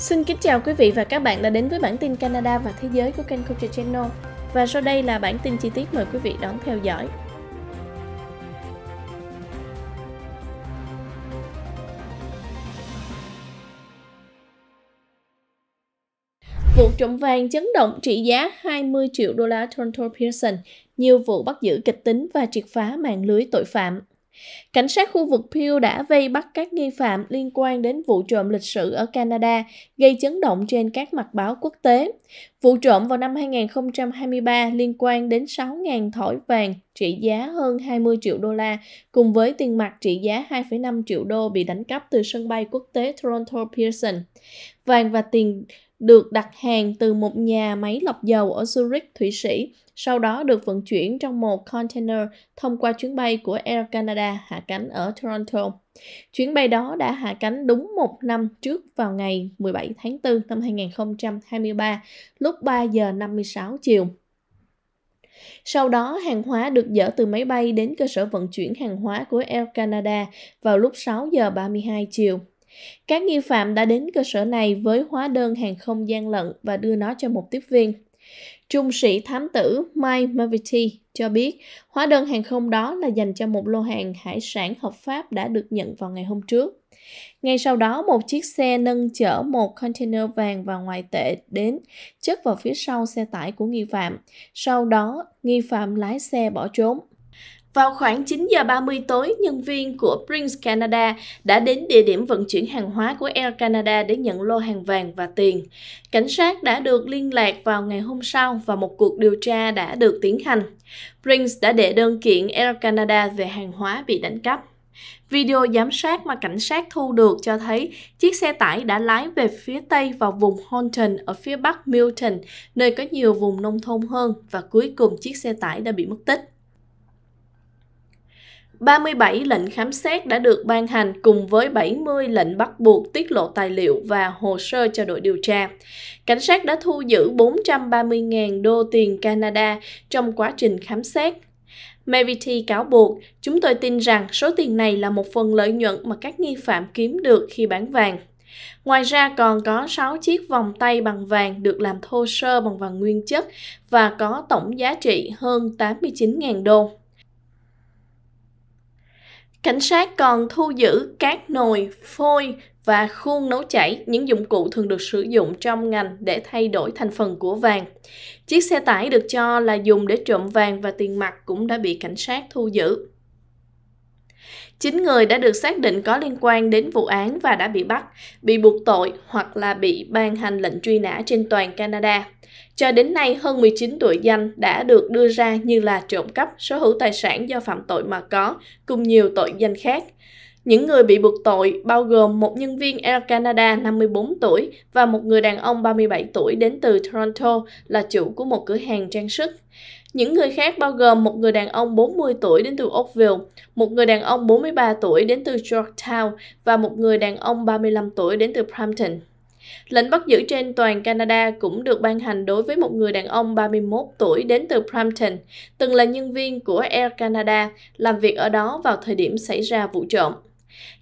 Xin kính chào quý vị và các bạn đã đến với bản tin Canada và thế giới của kênh Culture Channel. Và sau đây là bản tin chi tiết mời quý vị đón theo dõi. Vụ trộm vàng chấn động trị giá 20 triệu đô la Toronto Pearson, nhiều vụ bắt giữ kịch tính và triệt phá mạng lưới tội phạm. Cảnh sát khu vực Peel đã vây bắt các nghi phạm liên quan đến vụ trộm lịch sử ở Canada, gây chấn động trên các mặt báo quốc tế. Vụ trộm vào năm 2023 liên quan đến 6.000 thỏi vàng trị giá hơn 20 triệu đô la, cùng với tiền mặt trị giá 2,5 triệu đô bị đánh cắp từ sân bay quốc tế Toronto Pearson. Vàng và tiền được đặt hàng từ một nhà máy lọc dầu ở Zurich, Thụy Sĩ, sau đó được vận chuyển trong một container thông qua chuyến bay của Air Canada hạ cánh ở Toronto. Chuyến bay đó đã hạ cánh đúng một năm trước vào ngày 17 tháng 4 năm 2023, lúc 3 giờ 56 chiều. Sau đó, hàng hóa được dỡ từ máy bay đến cơ sở vận chuyển hàng hóa của Air Canada vào lúc 6 giờ 32 chiều. Các nghi phạm đã đến cơ sở này với hóa đơn hàng không gian lận và đưa nó cho một tiếp viên. Trung sĩ thám tử Mike Mavity cho biết hóa đơn hàng không đó là dành cho một lô hàng hải sản hợp pháp đã được nhận vào ngày hôm trước. Ngay sau đó, một chiếc xe nâng chở một container vàng và ngoại tệ đến, chất vào phía sau xe tải của nghi phạm. Sau đó, nghi phạm lái xe bỏ trốn. Vào khoảng 9 giờ 30 tối, nhân viên của Prince Canada đã đến địa điểm vận chuyển hàng hóa của Air Canada để nhận lô hàng vàng và tiền. Cảnh sát đã được liên lạc vào ngày hôm sau và một cuộc điều tra đã được tiến hành. Prince đã đệ đơn kiện Air Canada về hàng hóa bị đánh cắp. Video giám sát mà cảnh sát thu được cho thấy chiếc xe tải đã lái về phía Tây vào vùng Honton ở phía bắc Milton, nơi có nhiều vùng nông thôn hơn và cuối cùng chiếc xe tải đã bị mất tích. 37 lệnh khám xét đã được ban hành cùng với 70 lệnh bắt buộc tiết lộ tài liệu và hồ sơ cho đội điều tra. Cảnh sát đã thu giữ 430.000 đô tiền Canada trong quá trình khám xét. Mavity cáo buộc, chúng tôi tin rằng số tiền này là một phần lợi nhuận mà các nghi phạm kiếm được khi bán vàng. Ngoài ra còn có 6 chiếc vòng tay bằng vàng được làm thô sơ bằng vàng nguyên chất và có tổng giá trị hơn 89.000 đô. Cảnh sát còn thu giữ các nồi, phôi và khuôn nấu chảy, những dụng cụ thường được sử dụng trong ngành để thay đổi thành phần của vàng. Chiếc xe tải được cho là dùng để trộm vàng và tiền mặt cũng đã bị cảnh sát thu giữ. Chín người đã được xác định có liên quan đến vụ án và đã bị bắt, bị buộc tội hoặc là bị ban hành lệnh truy nã trên toàn Canada. Cho đến nay, hơn 19 tội danh đã được đưa ra như là trộm cắp, sở hữu tài sản do phạm tội mà có, cùng nhiều tội danh khác. Những người bị buộc tội bao gồm một nhân viên Air Canada 54 tuổi và một người đàn ông 37 tuổi đến từ Toronto là chủ của một cửa hàng trang sức. Những người khác bao gồm một người đàn ông 40 tuổi đến từ Oakville, một người đàn ông 43 tuổi đến từ Georgetown và một người đàn ông 35 tuổi đến từ Brampton. Lệnh bắt giữ trên toàn Canada cũng được ban hành đối với một người đàn ông 31 tuổi đến từ Brampton, từng là nhân viên của Air Canada, làm việc ở đó vào thời điểm xảy ra vụ trộm.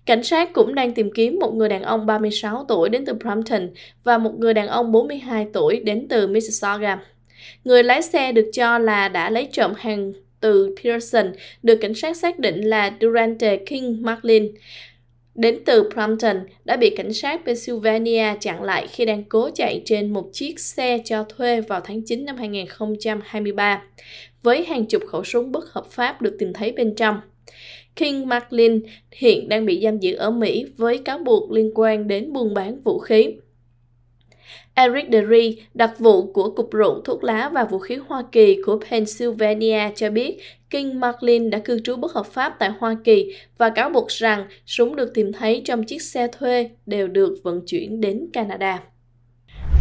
Cảnh sát cũng đang tìm kiếm một người đàn ông 36 tuổi đến từ Brampton và một người đàn ông 42 tuổi đến từ Mississauga. Người lái xe được cho là đã lấy trộm hàng từ Pearson được cảnh sát xác định là Durante King Marlin đến từ Prompton đã bị cảnh sát Pennsylvania chặn lại khi đang cố chạy trên một chiếc xe cho thuê vào tháng 9 năm 2023, với hàng chục khẩu súng bất hợp pháp được tìm thấy bên trong. King Marklin hiện đang bị giam giữ ở Mỹ với cáo buộc liên quan đến buôn bán vũ khí. Eric Derry, đặc vụ của Cục Rượu, Thuốc lá và Vũ khí Hoa Kỳ của Pennsylvania cho biết King Marlin đã cư trú bất hợp pháp tại Hoa Kỳ và cáo buộc rằng súng được tìm thấy trong chiếc xe thuê đều được vận chuyển đến Canada.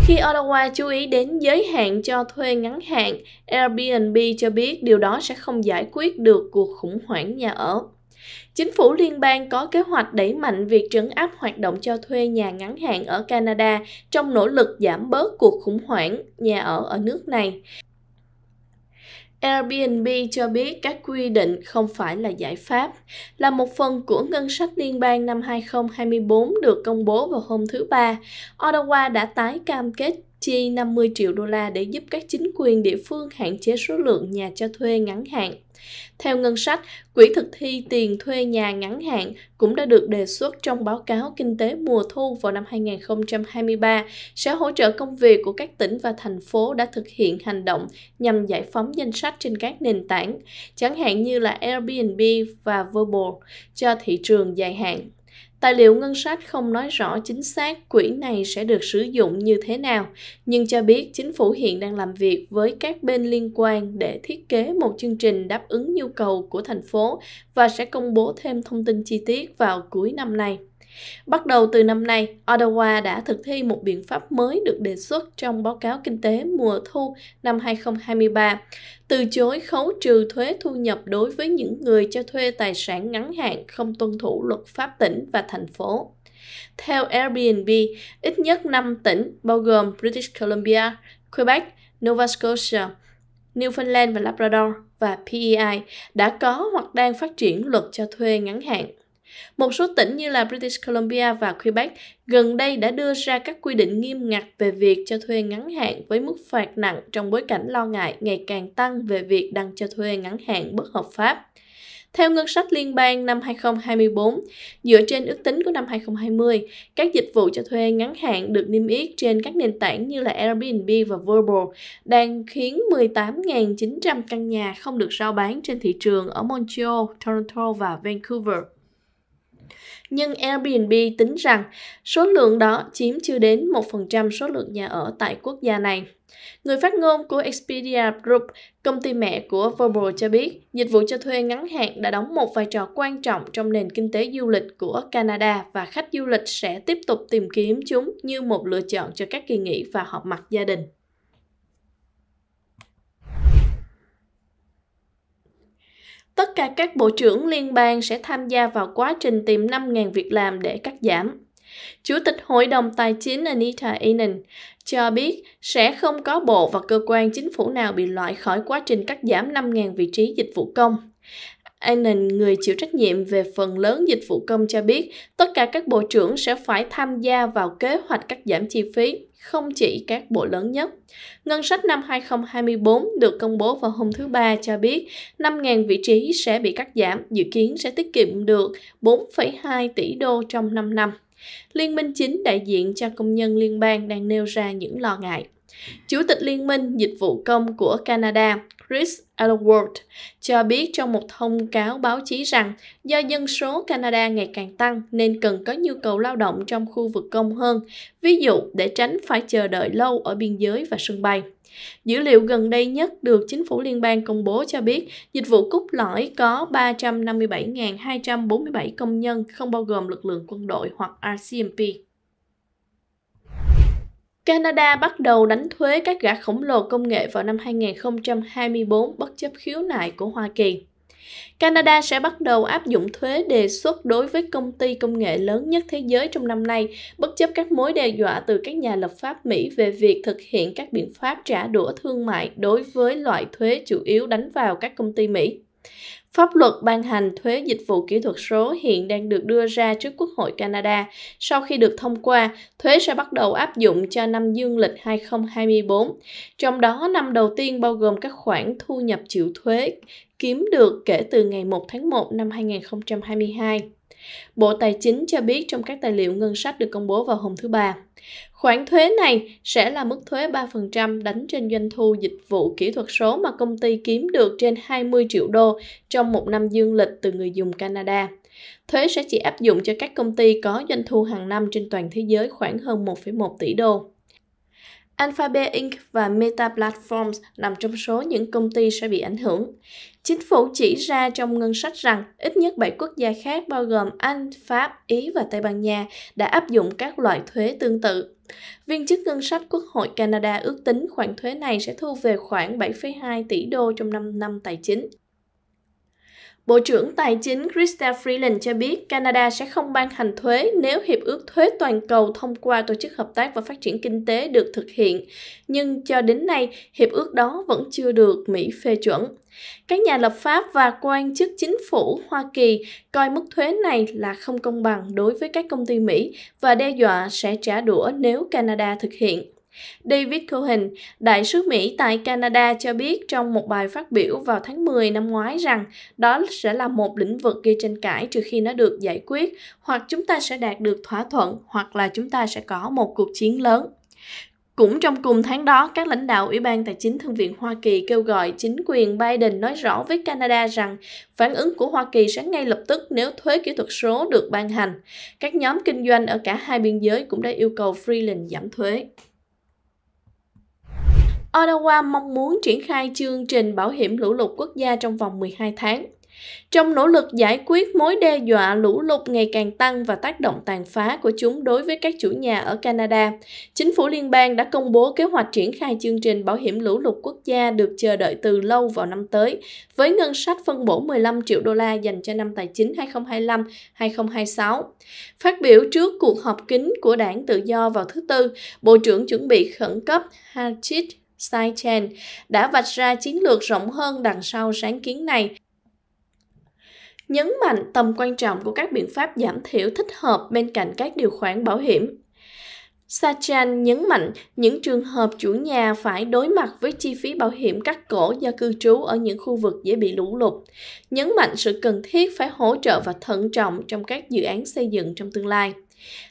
Khi Ottawa chú ý đến giới hạn cho thuê ngắn hạn, Airbnb cho biết điều đó sẽ không giải quyết được cuộc khủng hoảng nhà ở. Chính phủ liên bang có kế hoạch đẩy mạnh việc trấn áp hoạt động cho thuê nhà ngắn hạn ở Canada trong nỗ lực giảm bớt cuộc khủng hoảng nhà ở ở nước này. Airbnb cho biết các quy định không phải là giải pháp, là một phần của ngân sách liên bang năm 2024 được công bố vào hôm thứ Ba. Ottawa đã tái cam kết chi 50 triệu đô la để giúp các chính quyền địa phương hạn chế số lượng nhà cho thuê ngắn hạn. Theo ngân sách, quỹ thực thi tiền thuê nhà ngắn hạn cũng đã được đề xuất trong báo cáo kinh tế mùa thu vào năm 2023 sẽ hỗ trợ công việc của các tỉnh và thành phố đã thực hiện hành động nhằm giải phóng danh sách trên các nền tảng, chẳng hạn như là Airbnb và Verbal, cho thị trường dài hạn. Tài liệu ngân sách không nói rõ chính xác quỹ này sẽ được sử dụng như thế nào, nhưng cho biết chính phủ hiện đang làm việc với các bên liên quan để thiết kế một chương trình đáp ứng nhu cầu của thành phố và sẽ công bố thêm thông tin chi tiết vào cuối năm nay. Bắt đầu từ năm nay, Ottawa đã thực thi một biện pháp mới được đề xuất trong báo cáo kinh tế mùa thu năm 2023, từ chối khấu trừ thuế thu nhập đối với những người cho thuê tài sản ngắn hạn không tuân thủ luật pháp tỉnh và thành phố. Theo Airbnb, ít nhất 5 tỉnh bao gồm British Columbia, Quebec, Nova Scotia, Newfoundland và Labrador và PEI đã có hoặc đang phát triển luật cho thuê ngắn hạn một số tỉnh như là British Columbia và Quebec gần đây đã đưa ra các quy định nghiêm ngặt về việc cho thuê ngắn hạn với mức phạt nặng trong bối cảnh lo ngại ngày càng tăng về việc đăng cho thuê ngắn hạn bất hợp pháp. Theo ngân sách liên bang năm 2024, dựa trên ước tính của năm 2020, các dịch vụ cho thuê ngắn hạn được niêm yết trên các nền tảng như là Airbnb và Vrbo đang khiến 18.900 căn nhà không được rao bán trên thị trường ở Montreal, Toronto và Vancouver nhưng Airbnb tính rằng số lượng đó chiếm chưa đến 1% số lượng nhà ở tại quốc gia này. Người phát ngôn của Expedia Group, công ty mẹ của Vrbo, cho biết, dịch vụ cho thuê ngắn hạn đã đóng một vai trò quan trọng trong nền kinh tế du lịch của Canada và khách du lịch sẽ tiếp tục tìm kiếm chúng như một lựa chọn cho các kỳ nghỉ và họp mặt gia đình. Tất cả các bộ trưởng liên bang sẽ tham gia vào quá trình tìm 5.000 việc làm để cắt giảm. Chủ tịch Hội đồng Tài chính Anita Enan cho biết sẽ không có bộ và cơ quan chính phủ nào bị loại khỏi quá trình cắt giảm 5.000 vị trí dịch vụ công. Annan, người chịu trách nhiệm về phần lớn dịch vụ công cho biết, tất cả các bộ trưởng sẽ phải tham gia vào kế hoạch cắt giảm chi phí không chỉ các bộ lớn nhất. Ngân sách năm 2024 được công bố vào hôm thứ Ba cho biết 5.000 vị trí sẽ bị cắt giảm, dự kiến sẽ tiết kiệm được 4,2 tỷ đô trong 5 năm. Liên minh chính đại diện cho công nhân liên bang đang nêu ra những lo ngại. Chủ tịch Liên minh Dịch vụ Công của Canada Chris Elwood cho biết trong một thông cáo báo chí rằng do dân số Canada ngày càng tăng nên cần có nhu cầu lao động trong khu vực công hơn, ví dụ để tránh phải chờ đợi lâu ở biên giới và sân bay. Dữ liệu gần đây nhất được chính phủ liên bang công bố cho biết dịch vụ cúc lõi có 357.247 công nhân không bao gồm lực lượng quân đội hoặc RCMP. Canada bắt đầu đánh thuế các gã khổng lồ công nghệ vào năm 2024 bất chấp khiếu nại của Hoa Kỳ. Canada sẽ bắt đầu áp dụng thuế đề xuất đối với công ty công nghệ lớn nhất thế giới trong năm nay, bất chấp các mối đe dọa từ các nhà lập pháp Mỹ về việc thực hiện các biện pháp trả đũa thương mại đối với loại thuế chủ yếu đánh vào các công ty Mỹ. Pháp luật ban hành thuế dịch vụ kỹ thuật số hiện đang được đưa ra trước Quốc hội Canada. Sau khi được thông qua, thuế sẽ bắt đầu áp dụng cho năm dương lịch 2024. Trong đó, năm đầu tiên bao gồm các khoản thu nhập chịu thuế kiếm được kể từ ngày 1 tháng 1 năm 2022. Bộ Tài chính cho biết trong các tài liệu ngân sách được công bố vào hôm thứ Ba. Khoản thuế này sẽ là mức thuế 3% đánh trên doanh thu dịch vụ kỹ thuật số mà công ty kiếm được trên 20 triệu đô trong một năm dương lịch từ người dùng Canada. Thuế sẽ chỉ áp dụng cho các công ty có doanh thu hàng năm trên toàn thế giới khoảng hơn 1,1 tỷ đô. Alphabet Inc. và Meta Platforms nằm trong số những công ty sẽ bị ảnh hưởng. Chính phủ chỉ ra trong ngân sách rằng ít nhất 7 quốc gia khác bao gồm Anh, Pháp, Ý và Tây Ban Nha đã áp dụng các loại thuế tương tự. Viên chức ngân sách Quốc hội Canada ước tính khoản thuế này sẽ thu về khoảng 7,2 tỷ đô trong 5 năm tài chính. Bộ trưởng Tài chính Krista Freeland cho biết Canada sẽ không ban hành thuế nếu Hiệp ước thuế toàn cầu thông qua Tổ chức Hợp tác và Phát triển Kinh tế được thực hiện, nhưng cho đến nay Hiệp ước đó vẫn chưa được Mỹ phê chuẩn. Các nhà lập pháp và quan chức chính phủ Hoa Kỳ coi mức thuế này là không công bằng đối với các công ty Mỹ và đe dọa sẽ trả đũa nếu Canada thực hiện. David Cohen, đại sứ Mỹ tại Canada cho biết trong một bài phát biểu vào tháng 10 năm ngoái rằng đó sẽ là một lĩnh vực gây tranh cãi trừ khi nó được giải quyết, hoặc chúng ta sẽ đạt được thỏa thuận, hoặc là chúng ta sẽ có một cuộc chiến lớn. Cũng trong cùng tháng đó, các lãnh đạo Ủy ban Tài chính Thượng viện Hoa Kỳ kêu gọi chính quyền Biden nói rõ với Canada rằng phản ứng của Hoa Kỳ sẽ ngay lập tức nếu thuế kỹ thuật số được ban hành. Các nhóm kinh doanh ở cả hai biên giới cũng đã yêu cầu Freeland giảm thuế. Ottawa mong muốn triển khai chương trình bảo hiểm lũ lụt quốc gia trong vòng 12 tháng. Trong nỗ lực giải quyết mối đe dọa lũ lụt ngày càng tăng và tác động tàn phá của chúng đối với các chủ nhà ở Canada, chính phủ liên bang đã công bố kế hoạch triển khai chương trình bảo hiểm lũ lụt quốc gia được chờ đợi từ lâu vào năm tới, với ngân sách phân bổ 15 triệu đô la dành cho năm tài chính 2025-2026. Phát biểu trước cuộc họp kín của đảng Tự do vào thứ Tư, Bộ trưởng chuẩn bị khẩn cấp Hajit Sai đã vạch ra chiến lược rộng hơn đằng sau sáng kiến này nhấn mạnh tầm quan trọng của các biện pháp giảm thiểu thích hợp bên cạnh các điều khoản bảo hiểm. Sachan nhấn mạnh những trường hợp chủ nhà phải đối mặt với chi phí bảo hiểm cắt cổ do cư trú ở những khu vực dễ bị lũ lụt, nhấn mạnh sự cần thiết phải hỗ trợ và thận trọng trong các dự án xây dựng trong tương lai.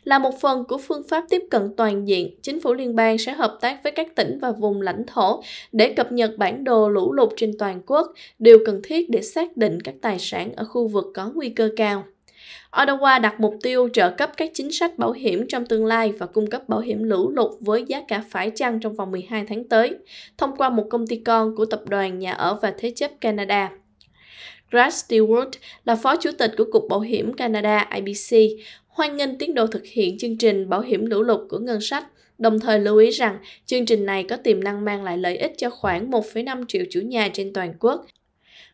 Là một phần của phương pháp tiếp cận toàn diện, chính phủ liên bang sẽ hợp tác với các tỉnh và vùng lãnh thổ để cập nhật bản đồ lũ lụt trên toàn quốc, điều cần thiết để xác định các tài sản ở khu vực có nguy cơ cao. Ottawa đặt mục tiêu trợ cấp các chính sách bảo hiểm trong tương lai và cung cấp bảo hiểm lũ lụt với giá cả phải chăng trong vòng 12 tháng tới, thông qua một công ty con của Tập đoàn Nhà ở và Thế chấp Canada. Brad Stewart là phó chủ tịch của Cục Bảo hiểm Canada IBC, hoan nghênh tiến độ thực hiện chương trình bảo hiểm lũ lụt của ngân sách, đồng thời lưu ý rằng chương trình này có tiềm năng mang lại lợi ích cho khoảng 1,5 triệu chủ nhà trên toàn quốc.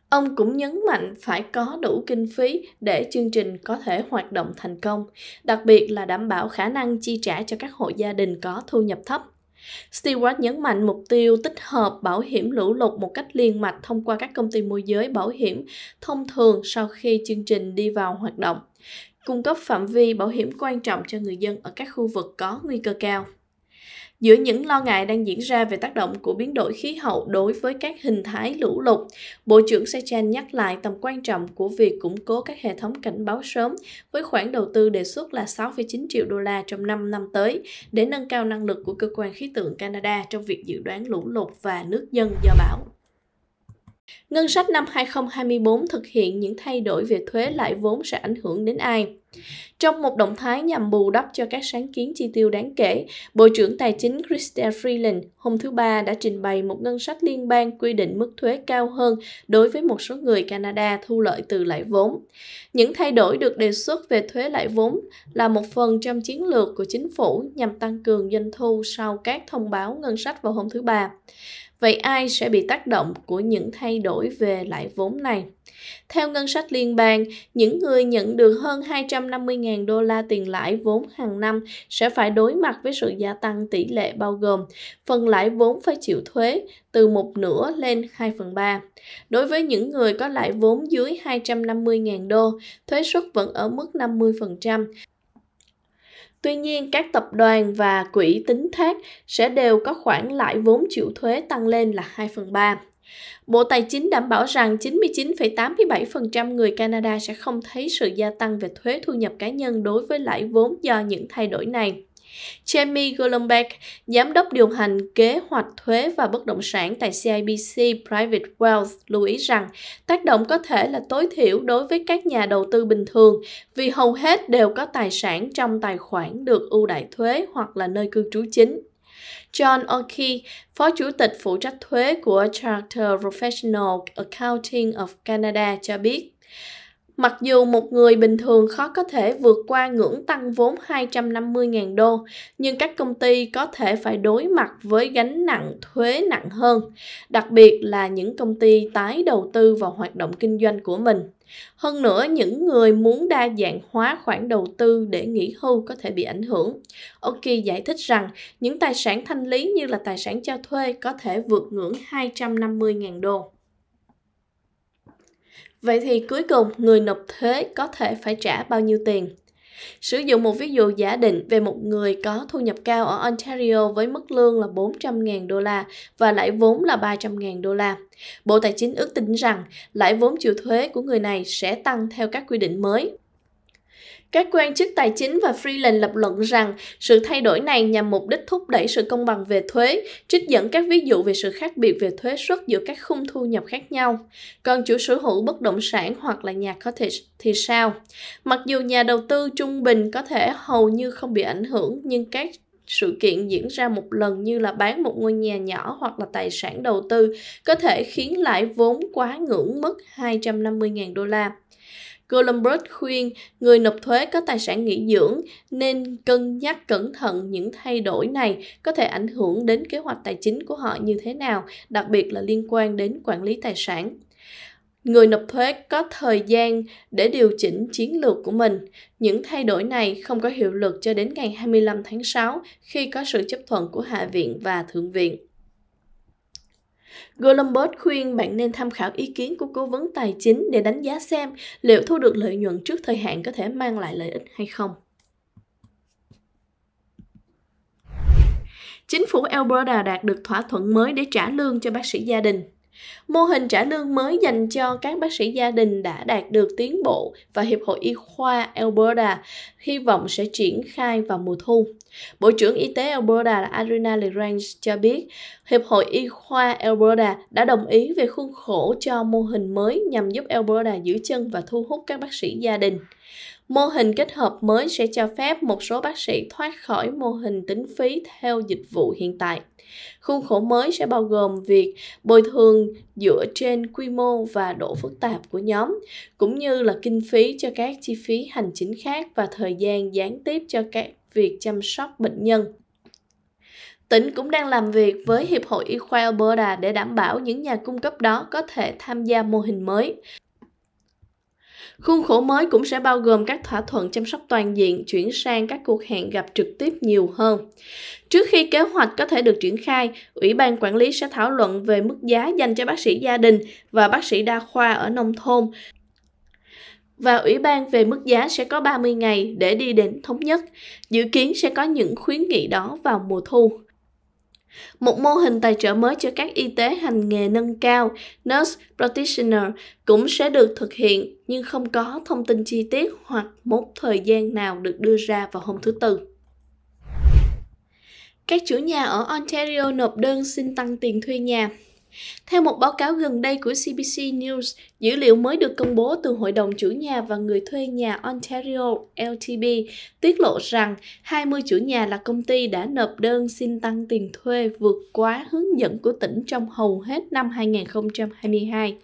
Ông cũng nhấn mạnh phải có đủ kinh phí để chương trình có thể hoạt động thành công, đặc biệt là đảm bảo khả năng chi trả cho các hộ gia đình có thu nhập thấp. Stewart nhấn mạnh mục tiêu tích hợp bảo hiểm lũ lụt một cách liên mạch thông qua các công ty môi giới bảo hiểm thông thường sau khi chương trình đi vào hoạt động cung cấp phạm vi bảo hiểm quan trọng cho người dân ở các khu vực có nguy cơ cao. Giữa những lo ngại đang diễn ra về tác động của biến đổi khí hậu đối với các hình thái lũ lụt, Bộ trưởng Sechan nhắc lại tầm quan trọng của việc củng cố các hệ thống cảnh báo sớm với khoản đầu tư đề xuất là 6,9 triệu đô la trong 5 năm tới để nâng cao năng lực của cơ quan khí tượng Canada trong việc dự đoán lũ lụt và nước dân do bão. Ngân sách năm 2024 thực hiện những thay đổi về thuế lãi vốn sẽ ảnh hưởng đến ai? Trong một động thái nhằm bù đắp cho các sáng kiến chi tiêu đáng kể, Bộ trưởng Tài chính Christine Freeland hôm thứ Ba đã trình bày một ngân sách liên bang quy định mức thuế cao hơn đối với một số người Canada thu lợi từ lãi vốn. Những thay đổi được đề xuất về thuế lãi vốn là một phần trong chiến lược của chính phủ nhằm tăng cường doanh thu sau các thông báo ngân sách vào hôm thứ Ba. Vậy ai sẽ bị tác động của những thay đổi về lãi vốn này? Theo ngân sách liên bang, những người nhận được hơn 250.000 đô la tiền lãi vốn hàng năm sẽ phải đối mặt với sự gia tăng tỷ lệ bao gồm phần lãi vốn phải chịu thuế từ một nửa lên 2 phần 3. Đối với những người có lãi vốn dưới 250.000 đô, thuế suất vẫn ở mức 50%, Tuy nhiên, các tập đoàn và quỹ tính thác sẽ đều có khoản lãi vốn chịu thuế tăng lên là 2 phần 3. Bộ Tài chính đảm bảo rằng 99,87% người Canada sẽ không thấy sự gia tăng về thuế thu nhập cá nhân đối với lãi vốn do những thay đổi này. Jamie Golombeck, giám đốc điều hành kế hoạch thuế và bất động sản tại CIBC Private Wealth lưu ý rằng tác động có thể là tối thiểu đối với các nhà đầu tư bình thường vì hầu hết đều có tài sản trong tài khoản được ưu đại thuế hoặc là nơi cư trú chính. John O'Keefe, Phó Chủ tịch phụ trách thuế của Charter Professional Accounting of Canada cho biết, Mặc dù một người bình thường khó có thể vượt qua ngưỡng tăng vốn 250.000 đô, nhưng các công ty có thể phải đối mặt với gánh nặng thuế nặng hơn, đặc biệt là những công ty tái đầu tư vào hoạt động kinh doanh của mình. Hơn nữa, những người muốn đa dạng hóa khoản đầu tư để nghỉ hưu có thể bị ảnh hưởng. Ok giải thích rằng những tài sản thanh lý như là tài sản cho thuê có thể vượt ngưỡng 250.000 đô. Vậy thì cuối cùng người nộp thuế có thể phải trả bao nhiêu tiền? Sử dụng một ví dụ giả định về một người có thu nhập cao ở Ontario với mức lương là 400.000 đô la và lãi vốn là 300.000 đô la. Bộ Tài chính ước tính rằng lãi vốn chịu thuế của người này sẽ tăng theo các quy định mới. Các quan chức tài chính và Freeland lập luận rằng sự thay đổi này nhằm mục đích thúc đẩy sự công bằng về thuế, trích dẫn các ví dụ về sự khác biệt về thuế suất giữa các khung thu nhập khác nhau. Còn chủ sở hữu bất động sản hoặc là nhà cottage thì sao? Mặc dù nhà đầu tư trung bình có thể hầu như không bị ảnh hưởng, nhưng các sự kiện diễn ra một lần như là bán một ngôi nhà nhỏ hoặc là tài sản đầu tư có thể khiến lãi vốn quá ngưỡng mức 250.000 đô la. Goldberg khuyên người nộp thuế có tài sản nghỉ dưỡng nên cân nhắc cẩn thận những thay đổi này có thể ảnh hưởng đến kế hoạch tài chính của họ như thế nào, đặc biệt là liên quan đến quản lý tài sản người nộp thuế có thời gian để điều chỉnh chiến lược của mình. Những thay đổi này không có hiệu lực cho đến ngày 25 tháng 6 khi có sự chấp thuận của Hạ viện và Thượng viện. Golomberg khuyên bạn nên tham khảo ý kiến của cố vấn tài chính để đánh giá xem liệu thu được lợi nhuận trước thời hạn có thể mang lại lợi ích hay không. Chính phủ Alberta đạt được thỏa thuận mới để trả lương cho bác sĩ gia đình. Mô hình trả lương mới dành cho các bác sĩ gia đình đã đạt được tiến bộ và Hiệp hội Y khoa Alberta hy vọng sẽ triển khai vào mùa thu. Bộ trưởng Y tế Alberta là Adriana LeGrange cho biết Hiệp hội Y khoa Alberta đã đồng ý về khuôn khổ cho mô hình mới nhằm giúp Alberta giữ chân và thu hút các bác sĩ gia đình. Mô hình kết hợp mới sẽ cho phép một số bác sĩ thoát khỏi mô hình tính phí theo dịch vụ hiện tại. Khuôn khổ mới sẽ bao gồm việc bồi thường dựa trên quy mô và độ phức tạp của nhóm, cũng như là kinh phí cho các chi phí hành chính khác và thời gian gián tiếp cho các việc chăm sóc bệnh nhân. Tỉnh cũng đang làm việc với Hiệp hội Y khoa Alberta để đảm bảo những nhà cung cấp đó có thể tham gia mô hình mới. Khuôn khổ mới cũng sẽ bao gồm các thỏa thuận chăm sóc toàn diện chuyển sang các cuộc hẹn gặp trực tiếp nhiều hơn. Trước khi kế hoạch có thể được triển khai, Ủy ban quản lý sẽ thảo luận về mức giá dành cho bác sĩ gia đình và bác sĩ đa khoa ở nông thôn. Và Ủy ban về mức giá sẽ có 30 ngày để đi đến thống nhất. Dự kiến sẽ có những khuyến nghị đó vào mùa thu. Một mô hình tài trợ mới cho các y tế hành nghề nâng cao, Nurse Practitioner, cũng sẽ được thực hiện nhưng không có thông tin chi tiết hoặc mốc thời gian nào được đưa ra vào hôm thứ Tư. Các chủ nhà ở Ontario nộp đơn xin tăng tiền thuê nhà theo một báo cáo gần đây của CBC News, dữ liệu mới được công bố từ Hội đồng chủ nhà và người thuê nhà Ontario LTB tiết lộ rằng 20 chủ nhà là công ty đã nộp đơn xin tăng tiền thuê vượt quá hướng dẫn của tỉnh trong hầu hết năm 2022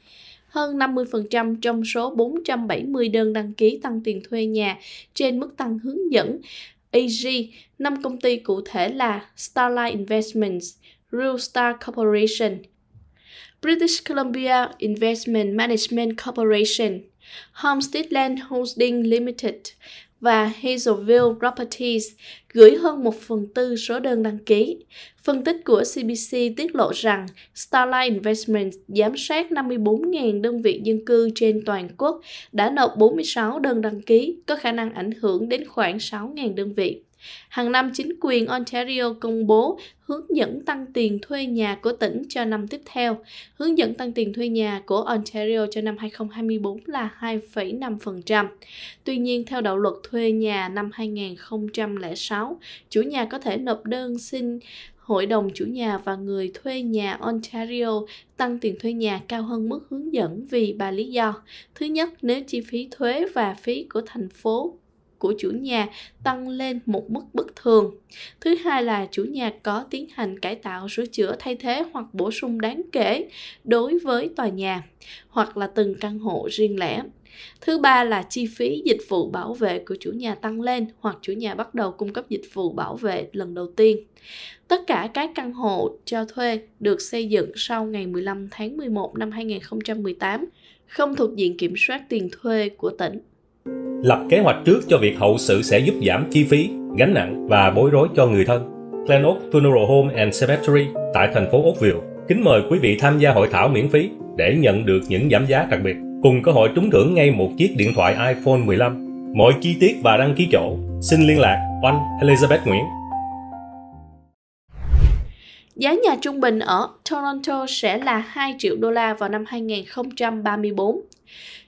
hơn 50% trong số 470 đơn đăng ký tăng tiền thuê nhà trên mức tăng hướng dẫn. AG, năm công ty cụ thể là Starlight Investments, Real Star Corporation, British Columbia Investment Management Corporation, Homestead Land Holding Limited và Hazelville Properties gửi hơn 1 phần tư số đơn đăng ký. Phân tích của CBC tiết lộ rằng Starline Investment giám sát 54.000 đơn vị dân cư trên toàn quốc đã nộp 46 đơn đăng ký, có khả năng ảnh hưởng đến khoảng 6.000 đơn vị. Hàng năm, chính quyền Ontario công bố hướng dẫn tăng tiền thuê nhà của tỉnh cho năm tiếp theo. Hướng dẫn tăng tiền thuê nhà của Ontario cho năm 2024 là 2,5%. Tuy nhiên, theo đạo luật thuê nhà năm 2006, chủ nhà có thể nộp đơn xin hội đồng chủ nhà và người thuê nhà Ontario tăng tiền thuê nhà cao hơn mức hướng dẫn vì ba lý do. Thứ nhất, nếu chi phí thuế và phí của thành phố của chủ nhà tăng lên một mức bất thường. Thứ hai là chủ nhà có tiến hành cải tạo, sửa chữa, thay thế hoặc bổ sung đáng kể đối với tòa nhà hoặc là từng căn hộ riêng lẻ. Thứ ba là chi phí dịch vụ bảo vệ của chủ nhà tăng lên hoặc chủ nhà bắt đầu cung cấp dịch vụ bảo vệ lần đầu tiên. Tất cả các căn hộ cho thuê được xây dựng sau ngày 15 tháng 11 năm 2018 không thuộc diện kiểm soát tiền thuê của tỉnh. Lập kế hoạch trước cho việc hậu sự sẽ giúp giảm chi phí, gánh nặng và bối rối cho người thân. Glen Oak Funeral Home and Cemetery tại thành phố Oakville kính mời quý vị tham gia hội thảo miễn phí để nhận được những giảm giá đặc biệt cùng cơ hội trúng thưởng ngay một chiếc điện thoại iPhone 15. Mọi chi tiết và đăng ký chỗ xin liên lạc oanh Elizabeth Nguyễn. Giá nhà trung bình ở Toronto sẽ là 2 triệu đô la vào năm 2034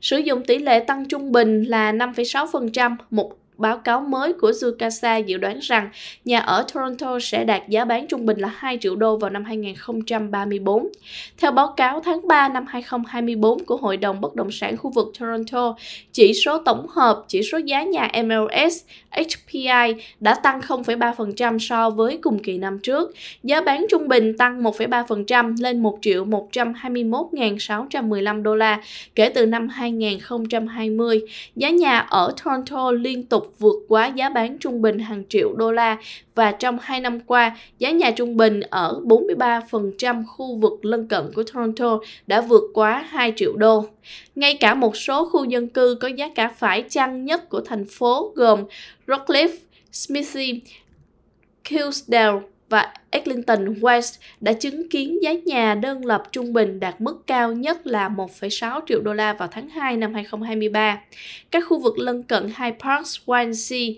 Sử dụng tỷ lệ tăng trung bình là 5,6%, một báo cáo mới của Zucasa dự đoán rằng nhà ở Toronto sẽ đạt giá bán trung bình là 2 triệu đô vào năm 2034. Theo báo cáo tháng 3 năm 2024 của Hội đồng Bất động sản khu vực Toronto, chỉ số tổng hợp, chỉ số giá nhà MLS HPI đã tăng 0,3% so với cùng kỳ năm trước. Giá bán trung bình tăng 1,3% lên 1 121.615 đô la kể từ năm 2020. Giá nhà ở Toronto liên tục vượt quá giá bán trung bình hàng triệu đô la và trong 2 năm qua, giá nhà trung bình ở 43% khu vực lân cận của Toronto đã vượt quá 2 triệu đô. Ngay cả một số khu dân cư có giá cả phải chăng nhất của thành phố gồm Rockcliffe, Smithy, Hillsdale và Eglinton West đã chứng kiến giá nhà đơn lập trung bình đạt mức cao nhất là 1,6 triệu đô la vào tháng 2 năm 2023. Các khu vực lân cận High Park, Swansea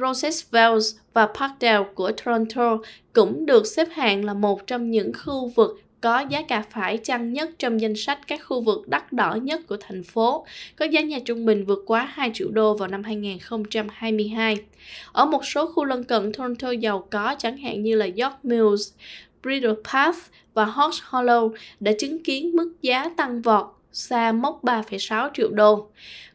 Roosevelt và Parkdale của Toronto cũng được xếp hạng là một trong những khu vực có giá cả phải chăng nhất trong danh sách các khu vực đắt đỏ nhất của thành phố, có giá nhà trung bình vượt quá 2 triệu đô vào năm 2022. Ở một số khu lân cận Toronto giàu có chẳng hạn như là York Mills, Bridle Path và Hawks Hollow đã chứng kiến mức giá tăng vọt xa mốc 3,6 triệu đô.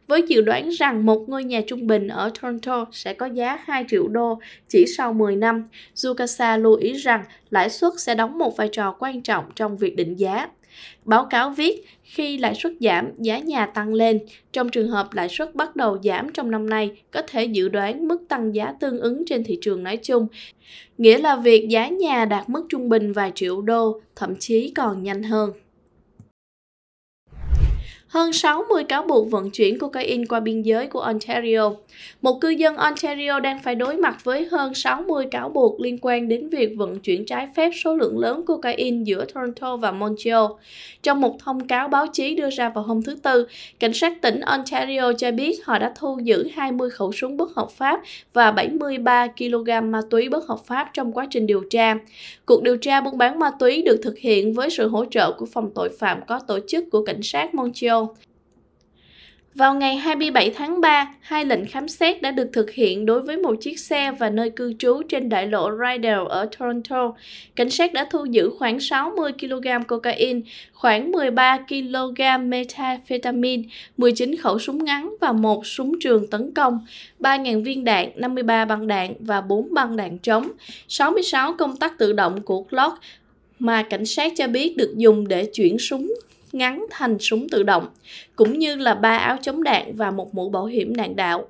Với dự đoán rằng một ngôi nhà trung bình ở Toronto sẽ có giá 2 triệu đô chỉ sau 10 năm, Zukasa lưu ý rằng lãi suất sẽ đóng một vai trò quan trọng trong việc định giá. Báo cáo viết, khi lãi suất giảm, giá nhà tăng lên. Trong trường hợp lãi suất bắt đầu giảm trong năm nay, có thể dự đoán mức tăng giá tương ứng trên thị trường nói chung. Nghĩa là việc giá nhà đạt mức trung bình vài triệu đô, thậm chí còn nhanh hơn hơn 60 cáo buộc vận chuyển cocaine qua biên giới của Ontario. Một cư dân Ontario đang phải đối mặt với hơn 60 cáo buộc liên quan đến việc vận chuyển trái phép số lượng lớn cocaine giữa Toronto và Montreal. Trong một thông cáo báo chí đưa ra vào hôm thứ Tư, cảnh sát tỉnh Ontario cho biết họ đã thu giữ 20 khẩu súng bất hợp pháp và 73 kg ma túy bất hợp pháp trong quá trình điều tra. Cuộc điều tra buôn bán ma túy được thực hiện với sự hỗ trợ của phòng tội phạm có tổ chức của cảnh sát Montreal Châu. Vào ngày 27 tháng 3, hai lệnh khám xét đã được thực hiện đối với một chiếc xe và nơi cư trú trên đại lộ Rydell ở Toronto. Cảnh sát đã thu giữ khoảng 60 kg cocaine, khoảng 13 kg methamphetamine, 19 khẩu súng ngắn và một súng trường tấn công, 3.000 viên đạn, 53 băng đạn và 4 băng đạn trống, 66 công tắc tự động của Glock mà cảnh sát cho biết được dùng để chuyển súng ngắn thành súng tự động, cũng như là ba áo chống đạn và một mũ bảo hiểm đạn đạo.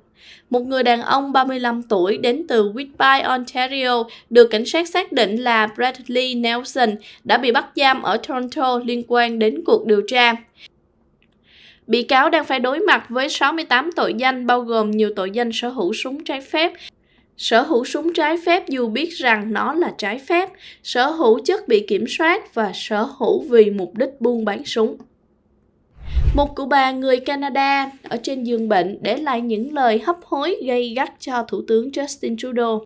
Một người đàn ông 35 tuổi đến từ Whitby, Ontario, được cảnh sát xác định là Bradley Nelson, đã bị bắt giam ở Toronto liên quan đến cuộc điều tra. Bị cáo đang phải đối mặt với 68 tội danh bao gồm nhiều tội danh sở hữu súng trái phép, sở hữu súng trái phép dù biết rằng nó là trái phép sở hữu chất bị kiểm soát và sở hữu vì mục đích buôn bán súng một cụ bà người Canada ở trên giường bệnh để lại những lời hấp hối gây gắt cho Thủ tướng Justin Trudeau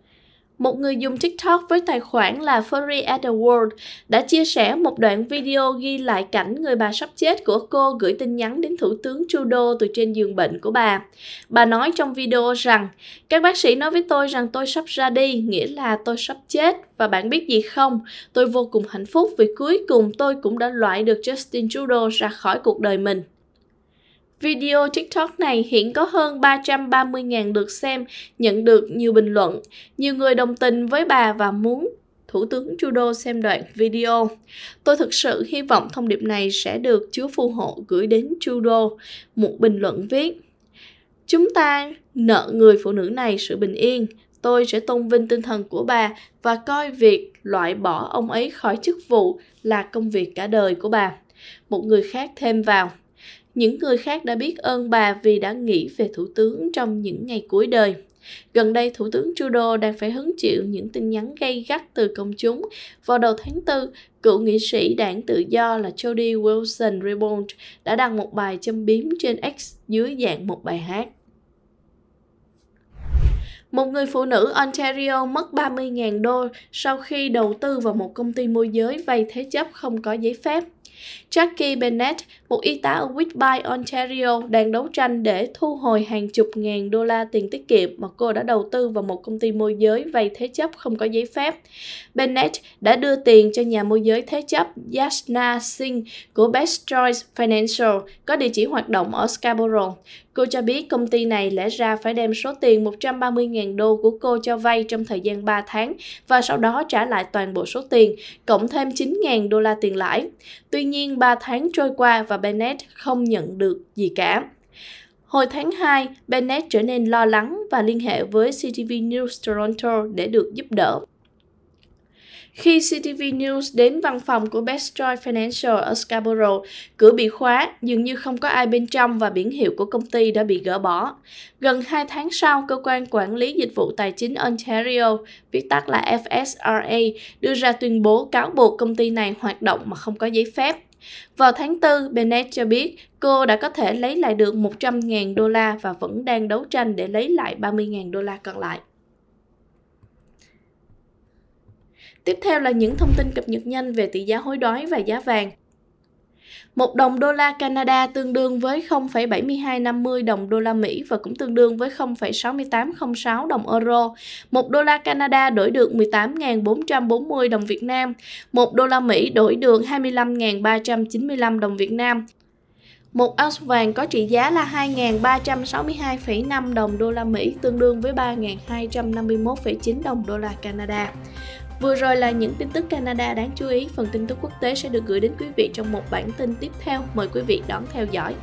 một người dùng TikTok với tài khoản là Furry at the World đã chia sẻ một đoạn video ghi lại cảnh người bà sắp chết của cô gửi tin nhắn đến Thủ tướng Trudeau từ trên giường bệnh của bà. Bà nói trong video rằng, các bác sĩ nói với tôi rằng tôi sắp ra đi, nghĩa là tôi sắp chết. Và bạn biết gì không? Tôi vô cùng hạnh phúc vì cuối cùng tôi cũng đã loại được Justin Trudeau ra khỏi cuộc đời mình. Video TikTok này hiện có hơn 330.000 lượt xem, nhận được nhiều bình luận. Nhiều người đồng tình với bà và muốn Thủ tướng Trudeau xem đoạn video. Tôi thực sự hy vọng thông điệp này sẽ được Chúa Phù Hộ gửi đến Trudeau. Một bình luận viết, Chúng ta nợ người phụ nữ này sự bình yên. Tôi sẽ tôn vinh tinh thần của bà và coi việc loại bỏ ông ấy khỏi chức vụ là công việc cả đời của bà. Một người khác thêm vào, những người khác đã biết ơn bà vì đã nghĩ về thủ tướng trong những ngày cuối đời. Gần đây, Thủ tướng Trudeau đang phải hứng chịu những tin nhắn gay gắt từ công chúng. Vào đầu tháng 4, cựu nghị sĩ đảng tự do là Jody Wilson Rebold đã đăng một bài châm biếm trên X dưới dạng một bài hát. Một người phụ nữ Ontario mất 30.000 đô sau khi đầu tư vào một công ty môi giới vay thế chấp không có giấy phép. Jackie Bennett, một y tá ở Whitby, Ontario, đang đấu tranh để thu hồi hàng chục ngàn đô la tiền tiết kiệm mà cô đã đầu tư vào một công ty môi giới vay thế chấp không có giấy phép. Bennett đã đưa tiền cho nhà môi giới thế chấp Yasna Singh của Best Choice Financial có địa chỉ hoạt động ở Scarborough. Cô cho biết công ty này lẽ ra phải đem số tiền 130.000 đô của cô cho vay trong thời gian 3 tháng và sau đó trả lại toàn bộ số tiền, cộng thêm 9.000 đô la tiền lãi. Tuy nhiên, 3 tháng trôi qua và Bennett không nhận được gì cả. Hồi tháng 2, Bennett trở nên lo lắng và liên hệ với CTV News Toronto để được giúp đỡ. Khi CTV News đến văn phòng của Best Joy Financial ở Scarborough, cửa bị khóa, dường như không có ai bên trong và biển hiệu của công ty đã bị gỡ bỏ. Gần 2 tháng sau, cơ quan quản lý dịch vụ tài chính Ontario, viết tắt là FSRA, đưa ra tuyên bố cáo buộc công ty này hoạt động mà không có giấy phép. Vào tháng 4, Bennett cho biết cô đã có thể lấy lại được 100.000 đô la và vẫn đang đấu tranh để lấy lại 30.000 đô la còn lại. Tiếp theo là những thông tin cập nhật nhanh về tỷ giá hối đoái và giá vàng. Một đồng đô la Canada tương đương với 0,7250 đồng đô la Mỹ và cũng tương đương với 0,6806 đồng euro. Một đô la Canada đổi được 18.440 đồng Việt Nam. Một đô la Mỹ đổi được 25.395 đồng Việt Nam. Một ounce vàng có trị giá là 2.362,5 đồng đô la Mỹ, tương đương với 3.251,9 đồng đô la Canada. Vừa rồi là những tin tức Canada đáng chú ý, phần tin tức quốc tế sẽ được gửi đến quý vị trong một bản tin tiếp theo. Mời quý vị đón theo dõi.